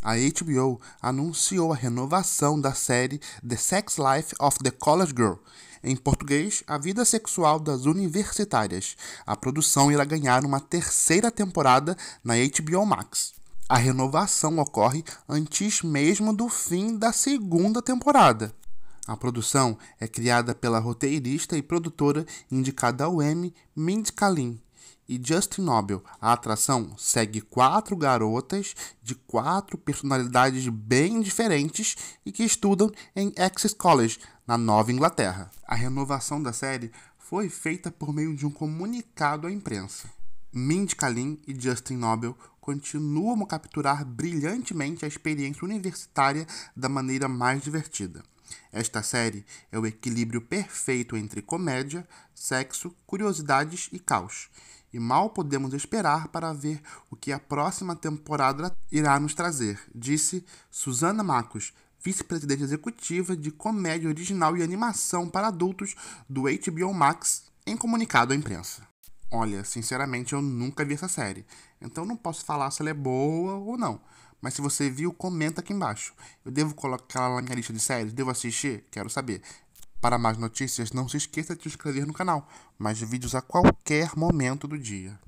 A HBO anunciou a renovação da série The Sex Life of the College Girl, em português, A Vida Sexual das Universitárias. A produção irá ganhar uma terceira temporada na HBO Max. A renovação ocorre antes mesmo do fim da segunda temporada. A produção é criada pela roteirista e produtora indicada ao Emmy, Mindy Kaling, e Justin Noble, A atração segue quatro garotas de quatro personalidades bem diferentes e que estudam em Essex College, na Nova Inglaterra. A renovação da série foi feita por meio de um comunicado à imprensa. Mindy Kaling e Justin Noble continuam a capturar brilhantemente a experiência universitária da maneira mais divertida. Esta série é o equilíbrio perfeito entre comédia, sexo, curiosidades e caos e mal podemos esperar para ver o que a próxima temporada irá nos trazer, disse Susana Marcos, vice-presidente executiva de comédia original e animação para adultos do HBO Max, em comunicado à imprensa. Olha, sinceramente eu nunca vi essa série, então não posso falar se ela é boa ou não. Mas se você viu, comenta aqui embaixo. Eu devo colocar ela na minha lista de séries? Devo assistir? Quero saber. Para mais notícias, não se esqueça de se inscrever no canal. Mais vídeos a qualquer momento do dia.